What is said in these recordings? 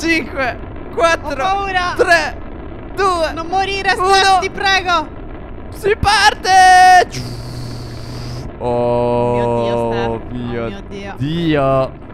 5, 4, 3, 2, Non morire, Stas, ti prego! Si parte! Oh, oh mio Dio, Steph. oh, mio Dio. Dio.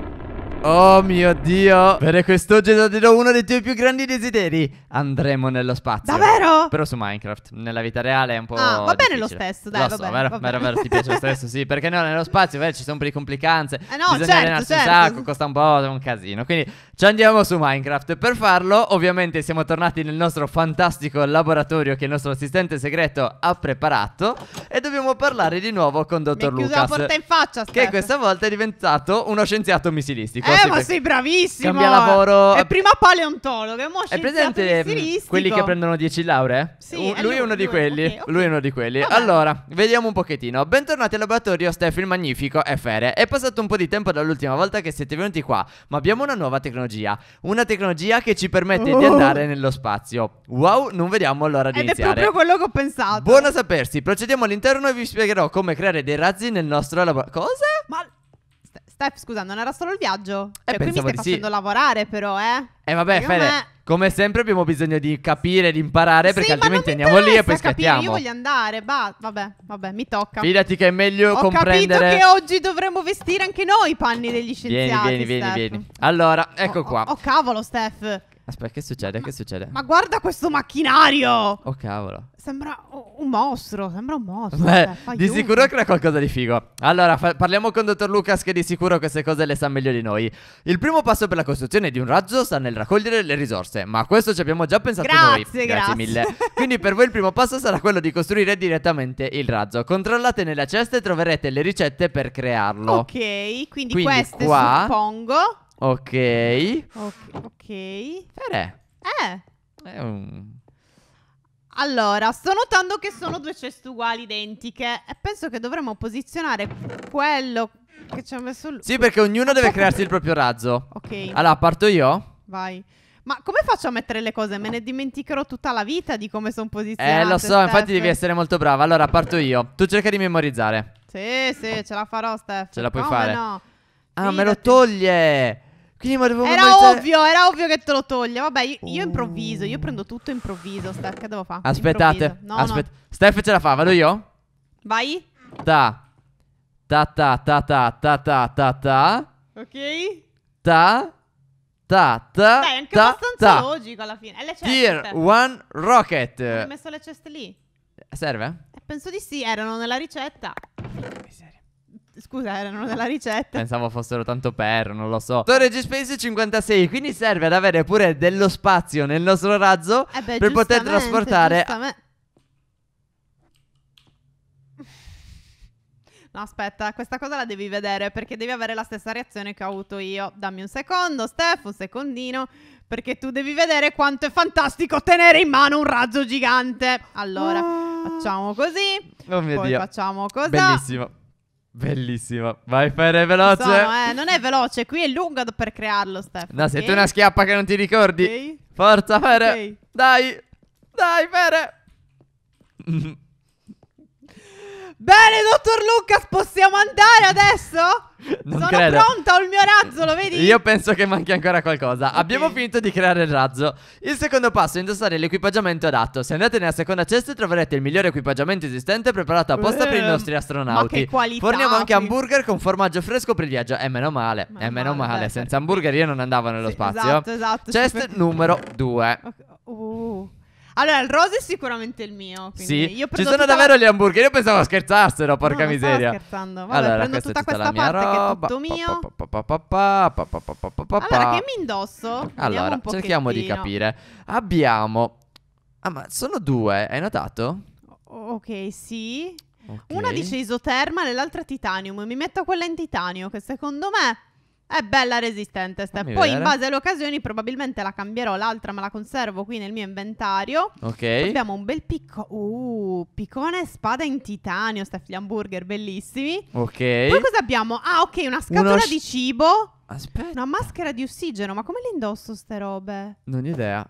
Oh mio Dio Per quest'oggi ti dirò uno dei tuoi più grandi desideri Andremo nello spazio Davvero? Però su Minecraft Nella vita reale è un po' Ah, va bene lo stesso, dai, lo va so, bene, vero, va vero, bene. vero, ti piace lo stesso, sì Perché no, nello spazio, vero, ci sono un po' di complicanze Eh no, Bisogna certo, certo. un sacco, costa un po', è un casino Quindi ci andiamo su Minecraft. Per farlo, ovviamente, siamo tornati nel nostro fantastico laboratorio che il nostro assistente segreto ha preparato. E dobbiamo parlare di nuovo con Dottor Lucas. la porta in faccia, Steph. Che questa volta è diventato uno scienziato missilistico. Eh, sì, ma sei bravissimo! Cambia lavoro. È prima paleontologo, è mo' È presente mm, quelli che prendono 10 lauree? Sì. U- lui, è uno lui, di quelli. Okay, okay. Lui è uno di quelli. Vabbè. Allora, vediamo un pochettino. Bentornati al laboratorio Steph il Magnifico FR. È passato un po' di tempo dall'ultima volta che siete venuti qua, ma abbiamo una nuova tecnologia tecnologia. Una tecnologia che ci permette oh. di andare nello spazio. Wow, non vediamo l'ora di Ed iniziare. È proprio quello che ho pensato. Buona sapersi. Procediamo all'interno e vi spiegherò come creare dei razzi nel nostro laboratorio. Cosa? Ma Steph, scusa, non era solo il viaggio? Eh, cioè, eh, qui mi stai facendo sì. lavorare, però, eh? Eh, vabbè, Fede, me... come sempre abbiamo bisogno di capire, di imparare, perché sì, altrimenti andiamo lì e poi capire, scattiamo. Io voglio andare, bah, vabbè, vabbè, mi tocca. Fidati che è meglio Ho comprendere... Ho capito che oggi dovremmo vestire anche noi i panni degli scienziati, Vieni, vieni, Steph. vieni, vieni. Allora, ecco oh, qua. Oh, oh, cavolo, Steph. Aspetta, che succede? Ma, che succede? Ma guarda questo macchinario! Oh cavolo. Sembra un mostro, sembra un mostro. Beh, Dai, cioè, di sicuro crea qualcosa di figo. Allora, parliamo con Dottor Lucas che di sicuro queste cose le sa meglio di noi. Il primo passo per la costruzione di un razzo sta nel raccogliere le risorse, ma a questo ci abbiamo già pensato grazie, noi. Grazie, grazie mille. Quindi per voi il primo passo sarà quello di costruire direttamente il razzo. Controllate nella cesta e troverete le ricette per crearlo. Ok, quindi, quindi queste qua, suppongo Ok. Ok. okay. Fere. Eh. È un... Allora, sto notando che sono due ceste uguali, identiche. E penso che dovremmo posizionare quello che ci ha messo lui. Sì, perché ognuno deve crearsi il proprio razzo. Ok. Allora, parto io. Vai. Ma come faccio a mettere le cose? Me ne dimenticherò tutta la vita di come sono posizionate. Eh, lo so, Steph. infatti devi essere molto brava. Allora, parto io. Tu cerca di memorizzare. Sì, sì, ce la farò, Steph. Ce la puoi come fare. No. Ah, Fidati. me lo toglie. Quindi Era mettere... ovvio, era ovvio che te lo toglie. Vabbè, io, io improvviso, io prendo tutto improvviso. Steph, che devo fare? Aspettate, no, aspetta. No. Steph ce la fa, vado io? Vai. Ta. Ta ta ta ta ta ta ta ta. Ok. Ta. Ta ta. Dai, anche ta, abbastanza ta. logico alla fine. È le ceste. Tier one rocket. Non hai messo le ceste lì? Serve? Eh, penso di sì, erano nella ricetta. Miseria. Scusa, erano della ricetta. Pensavo fossero tanto per, non lo so. Storage Space 56, quindi serve ad avere pure dello spazio nel nostro razzo eh beh, per poter trasportare. No, aspetta, questa cosa la devi vedere perché devi avere la stessa reazione che ho avuto io. Dammi un secondo, Steph, un secondino, perché tu devi vedere quanto è fantastico tenere in mano un razzo gigante. Allora, oh. facciamo così. Oh mio Dio. facciamo così. Bellissimo. Bellissima. Vai Fede, veloce. Sono, eh. Non è veloce, qui è lungo per crearlo, Stefano. No, okay? sei tu una schiappa che non ti ricordi. Okay. Forza Fere. Okay. Dai. Dai Fere. Bene, dottor Lucas, possiamo andare adesso? Non Sono credo. pronta, ho il mio razzo, lo vedi? Io penso che manchi ancora qualcosa. Okay. Abbiamo finito di creare il razzo. Il secondo passo è indossare l'equipaggiamento adatto. Se andate nella seconda cesta troverete il migliore equipaggiamento esistente preparato apposta eh, per i eh, nostri astronauti. Ma che qualità! Forniamo anche hamburger con formaggio fresco per il viaggio. E meno male, ma è meno male. male. Senza hamburger io non andavo nello sì, spazio. Esatto, esatto. Chest numero 2. Okay. Uh. Allora, il rose è sicuramente il mio. Sì, io ci sono davvero la... gli hamburger. Io pensavo scherzassero, porca no, miseria. Stavo scherzando. Vabbè, allora, prendo tutta questa, mia parte roba. che è tutto mio. Allora, che mi indosso? Allora, cerchiamo di capire. Abbiamo... Ah, ma sono due, hai notato? Ok, sì. Okay. Una dice isoterma, l'altra titanium. Mi metto quella in titanio, che secondo me è bella resistente, Steph. Poi, vedere. in base alle occasioni, probabilmente la cambierò. L'altra me la conservo qui nel mio inventario. Ok. Abbiamo un bel picco. Uh, piccone e spada in titanio, Steph. Gli hamburger bellissimi. Ok. Poi cosa abbiamo? Ah, ok, una scatola Uno di cibo. Aspetta. Una maschera di ossigeno. Ma come le indosso ste robe? Non ho idea.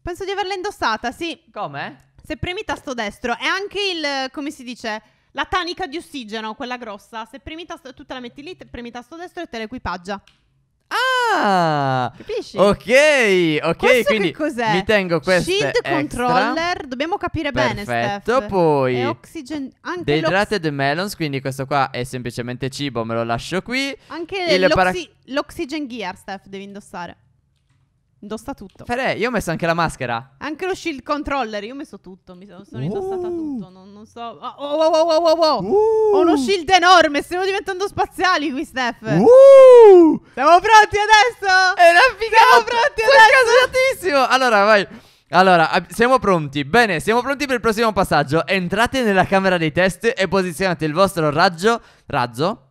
Penso di averla indossata, sì. Come? Se premi tasto destro. E anche il, come si dice... La tanica di ossigeno, quella grossa. Se premi tasto, tu te la metti lì, premi tasto destro e te l'equipaggia. Ah, capisci? Ok, ok, Questo quindi cos'è? mi tengo questo Shield extra. controller, dobbiamo capire Perfetto, bene, Perfetto. poi oxygen anche Dehydrated melons, quindi questo qua è semplicemente cibo, me lo lascio qui. Anche l'oxy- para- l'oxygen gear, Steph, devi indossare. Indossa tutto. Fede, io ho messo anche la maschera. Anche lo shield controller, io ho messo tutto. Mi sono, sono uh. indossata tutto. Non, non so. Ah, oh, oh, oh, oh, oh, oh, Uh. Ho uno shield enorme. Stiamo diventando spaziali qui, Steph. Uh. Siamo pronti adesso? È una figata. Siamo pronti adesso. Sono allora, vai. Allora, siamo pronti. Bene, siamo pronti per il prossimo passaggio. Entrate nella camera dei test e posizionate il vostro raggio. Razzo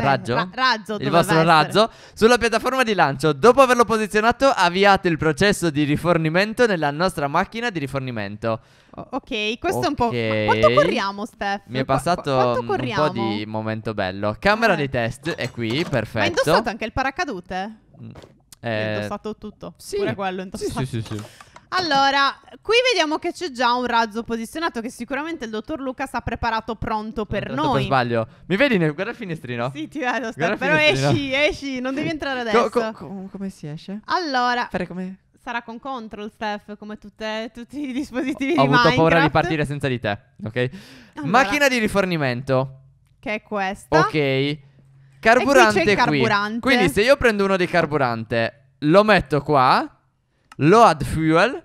eh, raggio? Ra- razzo il vostro essere. razzo sulla piattaforma di lancio. Dopo averlo posizionato, avviate il processo di rifornimento nella nostra macchina di rifornimento. O- ok, questo okay. è un po'. Ma quanto corriamo, Steph? Mi è passato Qu- un po' di momento bello. Camera eh. dei test è qui, perfetto. Ma hai indossato anche il paracadute? Mm. Eh... È indossato tutto. Sì. Pure quello indossato. Sì, sì, sì. sì. Allora, qui vediamo che c'è già un razzo posizionato che sicuramente il dottor Lucas ha preparato pronto per Guarda, noi. sbaglio. Mi vedi? Nel... Guarda il finestrino. Sì, ti vedo, sta, però esci, esci, non devi entrare adesso. Co- co- come si esce? Allora... Fare come... Sarà con control, Steph, come tutte, tutti i dispositivi ho, ho di Minecraft. Ho avuto paura di partire senza di te, ok? Allora. Macchina di rifornimento. Che è questa. Ok. Carburante e qui, qui. carburante. Quindi se io prendo uno di carburante, lo metto qua Load fuel,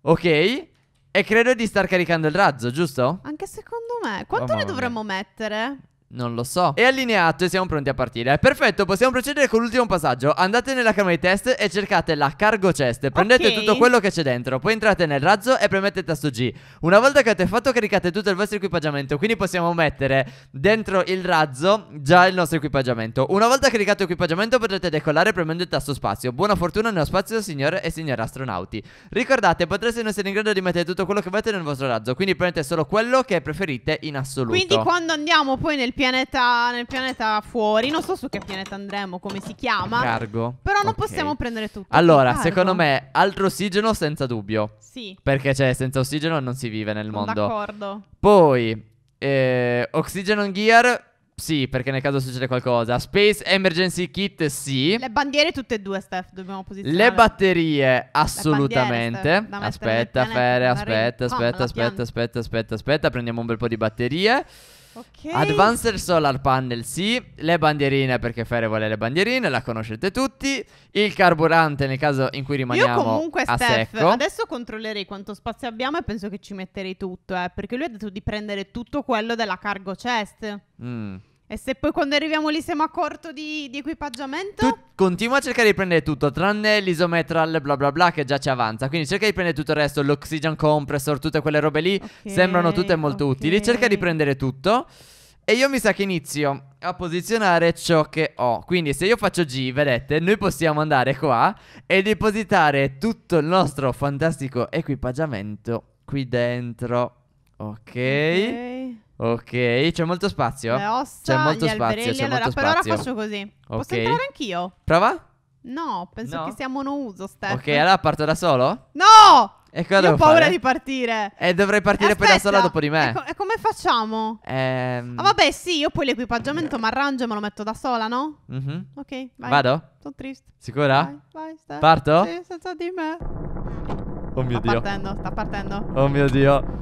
ok? E credo di star caricando il razzo, giusto? Anche secondo me. Quanto oh, ne dovremmo mettere? Non lo so. È allineato e siamo pronti a partire. Perfetto, possiamo procedere con l'ultimo passaggio. Andate nella camera di test e cercate la cargo chest. Prendete okay. tutto quello che c'è dentro. Poi entrate nel razzo e premete il tasto G. Una volta che avete fatto, caricate tutto il vostro equipaggiamento. Quindi possiamo mettere dentro il razzo già il nostro equipaggiamento. Una volta caricato l'equipaggiamento potrete decollare premendo il tasto spazio. Buona fortuna nello spazio, signore e signori astronauti. Ricordate, potreste non essere in grado di mettere tutto quello che avete nel vostro razzo. Quindi prendete solo quello che preferite in assoluto. Quindi quando andiamo poi nel pianeta, nel pianeta fuori. Non so su che pianeta andremo, come si chiama. Cargo. Però non okay. possiamo prendere tutto. Allora, secondo me, altro ossigeno senza dubbio. Sì. Perché cioè, senza ossigeno non si vive nel Sono mondo. D'accordo. Poi, eh, Oxygen on Gear. Sì, perché nel caso succede qualcosa. Space Emergency Kit, sì. Le bandiere tutte e due, Steph, dobbiamo posizionare. Le batterie, assolutamente. Le bandiere, aspetta, Fere, aspetta, ah, aspetta, aspetta, aspetta, aspetta, aspetta. Prendiamo un bel po' di batterie. Ok. Advanced Solar Panel sì, le bandierine perché Fere vuole le bandierine, la conoscete tutti, il carburante nel caso in cui rimaniamo Io comunque a Steph, secco. adesso controllerei quanto spazio abbiamo e penso che ci metterei tutto, eh, perché lui ha detto di prendere tutto quello della cargo chest. Mm. E se poi quando arriviamo lì siamo a corto di, di equipaggiamento? Tu continua a cercare di prendere tutto, tranne l'isometral bla bla bla che già ci avanza. Quindi cerca di prendere tutto il resto, l'oxygen compressor, tutte quelle robe lì. Okay, sembrano tutte molto okay. utili. Cerca di prendere tutto. E io mi sa che inizio a posizionare ciò che ho. Quindi se io faccio G, vedete, noi possiamo andare qua e depositare tutto il nostro fantastico equipaggiamento qui dentro. Ok. okay. Ok, c'è molto spazio. Le ossa, c'è molto gli spazio. C'è allora, molto per spazio. ora faccio così. Okay. Posso entrare anch'io? Prova? No, penso no. che sia monouso, Steph. Ok, allora parto da solo? No! E cosa Io ho paura fare? di partire. E eh, dovrei partire Aspetta, poi da sola dopo di me. E, co- e come facciamo? Ehm... Ah, vabbè, sì, io poi l'equipaggiamento mi arrangio e me lo metto da sola, no? Mm-hmm. Ok, vai. Vado? Sono triste. Sicura? Vai, vai, Steph. Parto? Sì, senza di me. Oh mio sta Dio. Sta partendo, sta partendo. Oh mio Dio.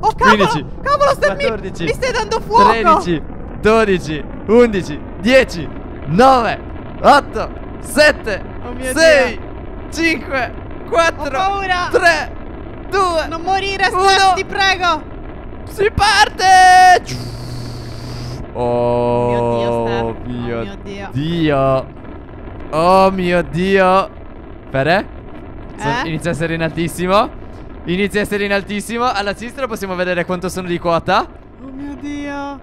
Oh cavolo 15, Cavolo stai 14, mi, mi stai dando fuoco 13 12 11 10 9 8 7 oh 6 Dio. 5 4 3 2 Non morire Steph ti prego Si parte Oh mio Dio Steph oh, oh, mio, oh mio Dio. Dio Oh mio Dio Fede eh? Inizia a essere in altissimo Inizia a essere in altissimo. Alla sinistra possiamo vedere quanto sono di quota. Oh mio Dio.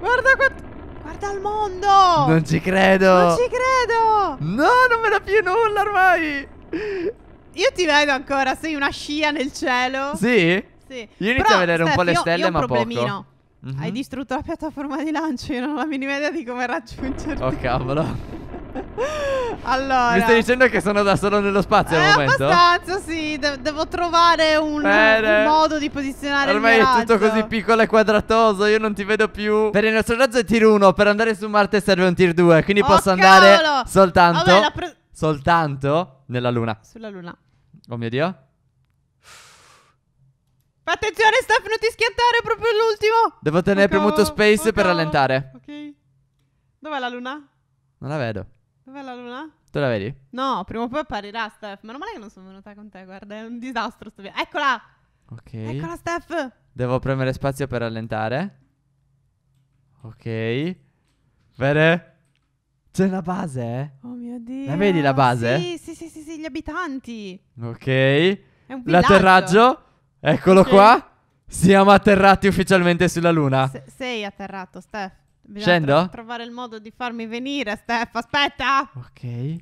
Guarda quanto... Guarda il mondo. Non ci credo. Non ci credo. No, non me da più nulla ormai. Io ti vedo ancora, sei una scia nel cielo. Sì? Sì. Io inizio Però, a vedere Steph, un po' le stelle, io, io ma problemino. poco. Mm -hmm. Hai distrutto la piattaforma di lancio, io non ho la minima idea di come raggiungerla. Oh cavolo allora Mi stai dicendo che sono da solo nello spazio eh, al momento? abbastanza sì De Devo trovare un, un, modo di posizionare Ormai il mio Ormai è tutto così piccolo e quadratoso Io non ti vedo più Per il nostro razzo è tier 1 Per andare su Marte serve un tier 2 Quindi oh, posso cavolo. andare soltanto Vabbè, Soltanto nella luna Sulla luna Oh mio dio Attenzione Steph non ti schiantare è proprio l'ultimo Devo tenere oh, premuto space oh, per rallentare Ok Dov'è la luna? Non la vedo Dov'è la luna? Tu la vedi? No, prima o poi apparirà Steph. Meno male che non sono venuta con te, guarda, è un disastro sto video. Eccola! Ok. Eccola Steph! Devo premere spazio per rallentare. Ok. Bene. C'è la base, eh? Oh mio Dio. La vedi la base? Sì, sì, sì, sì, sì gli abitanti. Ok. L'atterraggio. Eccolo okay. qua. Siamo atterrati ufficialmente sulla luna. Se- sei atterrato, Steph. Bisogna Scendo? Tro- trovare il modo di farmi venire, Steph. Aspetta. Ok.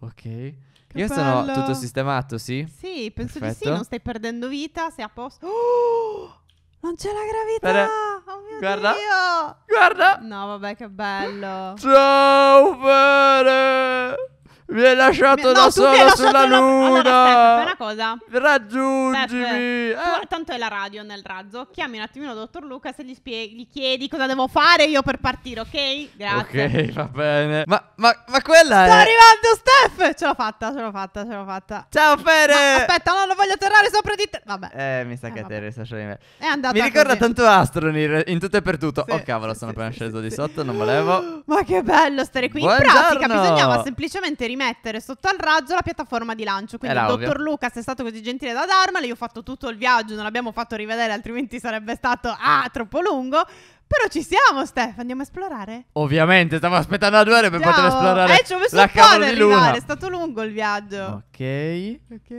Ok. Che Io bello. sono tutto sistemato, sì? Sì, penso Perfetto. di sì. Non stai perdendo vita, sei a posto. Oh! Non c'è la gravità! Oh mio Guarda. Dio! Guarda! No, vabbè, che bello! Ciao, Fede! Mi hai lasciato No, da solo sulla luna. La... Allora, una cosa. Raggiungimi. Steph, eh. tu, tanto è la radio nel razzo. Chiami un attimino dottor Lucas e gli, spie- gli chiedi cosa devo fare io per partire, ok? Grazie. Ok, va bene. Ma, ma, ma quella Sto è... arrivando, Steph! Ce l'ho fatta, ce l'ho fatta, ce l'ho fatta. Ciao, Fede! Ma, aspetta, no, non voglio atterrare sopra di te. Vabbè. Eh, mi sa eh, che vabbè. atterri sopra di me. È andata Mi ricorda così. tanto Astronir in tutto e per tutto. Sì. Oh, cavolo, sono sì, appena sì, sceso di sotto, non volevo. Ma che bello stare qui. Buongiorno. In pratica bisognava semplicemente rimettere sotto al raggio la piattaforma di lancio. Quindi Era il dottor ovvio. Lucas è stato così gentile da darmela. Io ho fatto tutto il viaggio, non l'abbiamo fatto rivedere, altrimenti sarebbe stato ah, troppo lungo. Però ci siamo, Stef, andiamo a esplorare? Ovviamente, stavo aspettando a due ore per Ciao. poter esplorare eh, ci ho messo la cavola di luna. È stato lungo il viaggio. Ok. Ok.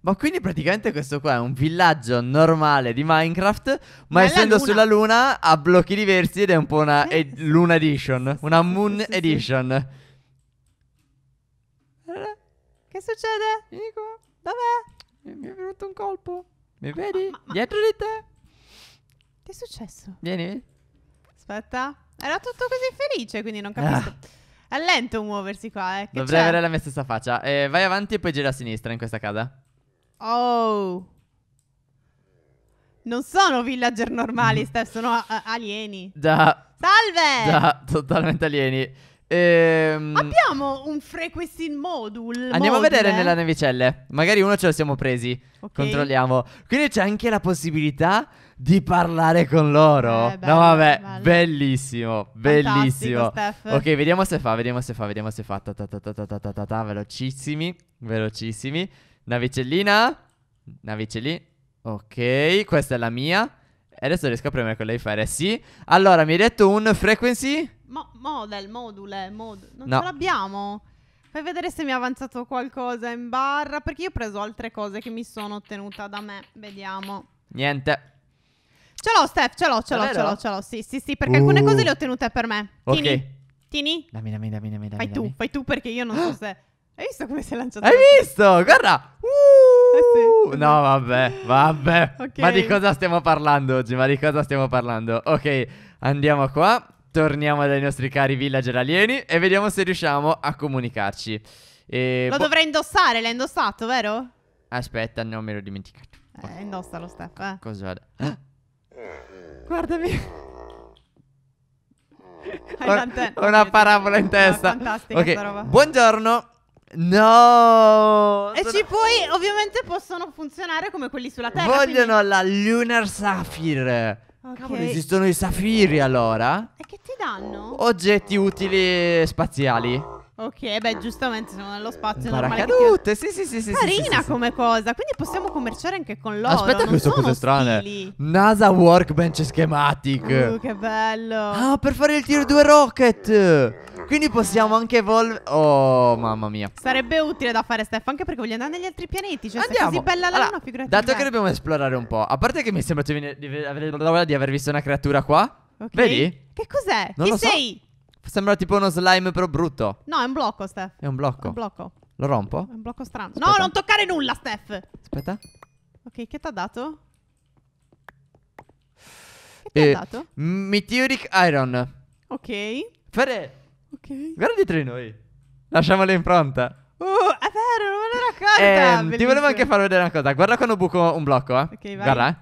Ma quindi praticamente questo qua è un villaggio normale di Minecraft, ma, ma essendo luna. sulla luna ha blocchi diversi ed è un po' una ed- eh, luna edition, una moon edition. Che succede? Vieni qua. Dov'è? Mi è venuto un colpo. Mi vedi? Ma, ma, Dietro di te. Che è successo? Vieni. Aspetta. Era tutto così felice, quindi non capisco. Ah. È lento muoversi qua, eh. Che Dovrei avere la mia stessa faccia. Eh, vai avanti e poi gira a sinistra in questa casa. Oh. Non sono villager normali, Steph, sono alieni. Già. Salve! Già, totalmente alieni. Ehm... Abbiamo un frequency module. Andiamo module, a vedere eh? nella nevicelle. Magari uno ce lo siamo presi. Okay. Controlliamo. Quindi c'è anche la possibilità di parlare con loro. Eh, bello, no, vabbè, bello. bellissimo, bellissimo. Ok, vediamo se fa, vediamo se fa, vediamo se fa. Ta, ta, ta, ta velocissimi, velocissimi. Navicellina. Navicellina. Ok, questa è la mia. E adesso riesco a premere con lei fare sì. Allora, mi hai detto un frequency? Mo- model, module, mod- Non no. ce l'abbiamo. Fai vedere se mi ha avanzato qualcosa in barra. Perché io ho preso altre cose che mi sono ottenuta da me. Vediamo. Niente. Ce l'ho, Steph, ce l'ho, ce l'ho, ce l'ho, ce l'ho. Sì, sì, sì, perché uh. alcune cose le ho ottenute per me. Ok. Tini? Tini? Dammi, dammi, dammi, dammi. fai dammi. tu, fai tu perché io non so se... Hai visto come si è lanciato? Hai visto? Guarda! Uh! Eh uh, no, vabbè, vabbè. Okay. Ma di cosa stiamo parlando oggi? Ma di cosa stiamo parlando? Ok, andiamo qua, torniamo dai nostri cari villager alieni e vediamo se riusciamo a comunicarci. E Lo dovrei indossare, l'hai indossato, vero? Aspetta, non me l'ho dimenticato. Eh, indossalo, Steph. Eh. Cosa? Ah. Guardami. Hai una, una parabola in testa. No, fantastica okay. roba. Buongiorno. No! E ci puoi, ovviamente possono funzionare come quelli sulla Terra. Vogliono quindi... la Lunar Sapphire. Okay. Cavolo, esistono i safiri allora? E che ti danno? Oggetti utili spaziali. Ok, eh beh, giustamente siamo nello spazio Paracadute, sì, sì, sì, sì. Carina sì, come sì. cosa. Quindi possiamo commerciare anche con loro. Aspetta, non queste cose strane. Stili. NASA Workbench Schematic. Uh, che bello. Ah, per fare il tier 2 rocket. Quindi possiamo anche evolvere. Oh, mamma mia. Sarebbe utile da fare, Steph, anche perché voglio andare negli altri pianeti. Cioè, Andiamo. se è così bella la luna, figurati. Dato che dobbiamo esplorare un po', a parte che mi sembra di, di, di aver visto una creatura qua. Okay. Vedi? Che cos'è? Non Chi sei? So. Sembra tipo uno slime però brutto. No, è un blocco, Steph. È un blocco. È un blocco. Lo rompo? È un blocco strano. Aspetta. No, non toccare nulla, Steph. Aspetta. Ok, che t'ha dato? Che ha eh, dato? Meteoric Iron. Ok. Fede. Ok. Guarda dietro di noi. Lasciamo l'impronta. Uh, è vero, non me lo racconta. eh, ti volevo anche far vedere una cosa. Guarda quando buco un blocco, eh. Ok, vai. Guarda, eh.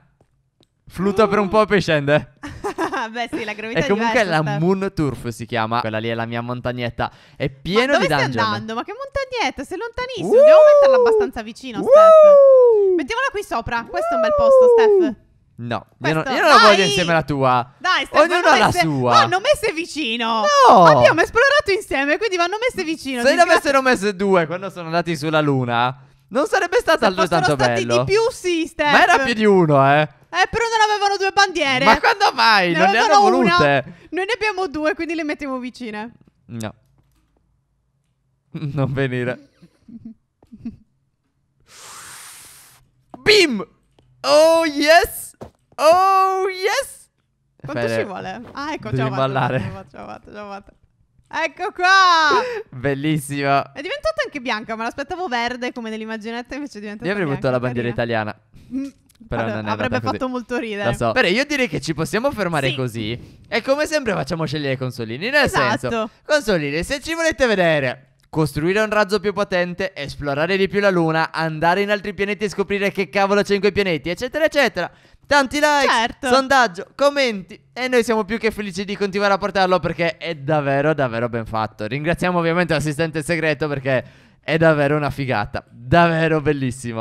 Fluta uh. per un po' e poi scende. Beh, sì, la gravità è comunque diversa, la Moon Turf si chiama. Quella lì è la mia montagnetta. È pieno di dungeon. Ma dove stai andando? Ma che montagnetta? Sei lontanissimo. Uh, Devo metterla abbastanza vicino, uh, Steph. Mettiamola qui sopra. Questo è un bel posto, Steph. No, io non, io non la voglio insieme alla tua. Dai, Steph, Ognuno ha la messe... sua. Vanno messe vicino. No. Abbiamo esplorato insieme, quindi vanno messe vicino. Se ne avessero messe due quando sono andati sulla luna, non sarebbe stato altrettanto bello. Ma sono di più, sì, Steph. Ma era più di uno, eh. Eh, però non avevano due bandiere. Ma quando mai? Ne non ne hanno volute. Una. Noi ne abbiamo due, quindi le mettiamo vicine. No. Non venire. Bim! Oh yes! Oh yes! Quanto Fede. ci vuole? Ah, ecco, Devi ciao. Ballare. Fatto, ciao, fatto, ciao, fatto. Ecco qua! Bellissima. È diventata anche bianca, ma l'aspettavo verde come nell'immaginetta, invece è diventata Io avrei voluto la bandiera italiana. Mm. Però Ad- non è avrebbe fatto molto ridere. Lo so. Però io direi che ci possiamo fermare sì. così. E come sempre facciamo scegliere consolini. Nel esatto. senso, consolini, se ci volete vedere costruire un razzo più potente, esplorare di più la Luna, andare in altri pianeti e scoprire che cavolo c'è in quei pianeti, eccetera, eccetera. Tanti like, certo. sondaggio, commenti e noi siamo più che felici di continuare a portarlo perché è davvero, davvero ben fatto. Ringraziamo ovviamente l'assistente segreto perché è davvero una figata, davvero bellissimo.